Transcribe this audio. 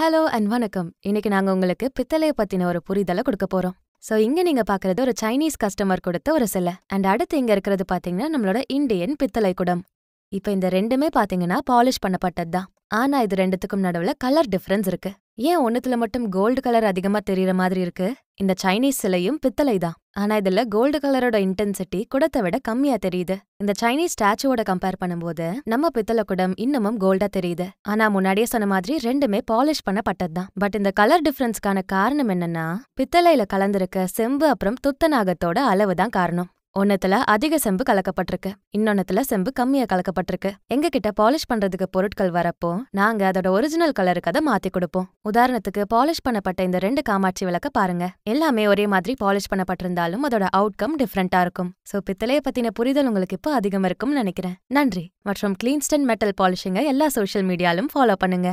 hello and வணக்கம் இன்னைக்கு நாங்க உங்களுக்கு பித்தளைய பத்தின ஒரு புரிதலை கொடுக்க போறோம் சோ இங்க நீங்க பாக்குறது ஒரு சைனீஸ் கஸ்டமர் கொடுத்த ஒரு சிலை அண்ட் அடுத்து இங்க இருக்கிறது பாத்தீங்கன்னா நம்மளோட இந்தியன் பித்தளை குடம் இப்ப இந்த ரெண்டுமே பாத்தீங்கன்னா பாலிஷ் பண்ணப்பட்டது தான் ஆனா இது ரெண்டுத்துக்கும் நடுவுல கலர் டிஃபரன்ஸ் இருக்கு ஏன் ஒன்னுத்துல மட்டும் கோல்டு கலர் அதிகமா தெரியற மாதிரி இருக்கு இந்த சைனீஸ் சிலையும் பித்தளை தான் ஆனா இதுல கோல்டு கலரோட இன்டென்சிட்டி குடத்தை விட கம்மியா தெரியுது இந்த சைனீஸ் ஸ்டாச்சுவோட கம்பேர் பண்ணும்போது நம்ம பித்தளை குடம் இன்னமும் கோல்டா தெரியுது ஆனா முன்னாடியே சொன்ன மாதிரி ரெண்டுமே பாலிஷ் பண்ணப்பட்டது தான் பட் இந்த கலர் டிஃபரன்ஸ்க்கான காரணம் என்னன்னா பித்தளையில கலந்திருக்க செம்பு அப்புறம் துத்தநாகத்தோட அளவு தான் காரணம் ஒன்னத்துல அதிக செம்பு கலக்கப்பட்டிருக்கு இன்னொன்னத்துல செம்பு கம்மியா கலக்கப்பட்டிருக்கு எங்க கிட்ட பாலிஷ் பண்றதுக்கு பொருட்கள் வரப்போ நாங்க அதோட ஒரிஜினல் கலருக்கு அதை மாத்தி கொடுப்போம் உதாரணத்துக்கு பாலிஷ் பண்ணப்பட்ட இந்த ரெண்டு காமாட்சி விளக்க பாருங்க எல்லாமே ஒரே மாதிரி பாலிஷ் பண்ணப்பட்டிருந்தாலும் அதோட அவுட்கம் டிஃப்ரெண்டா இருக்கும் சோ பித்தளைய பத்தின புரிதல் உங்களுக்கு இப்போ அதிகம் இருக்கும்னு நினைக்கிறேன் நன்றி மற்றும் கிளீன்ஸ்டன் மெட்டல் பாலிஷிங்க எல்லா சோஷியல் மீடியாலும் ஃபாலோ பண்ணுங்க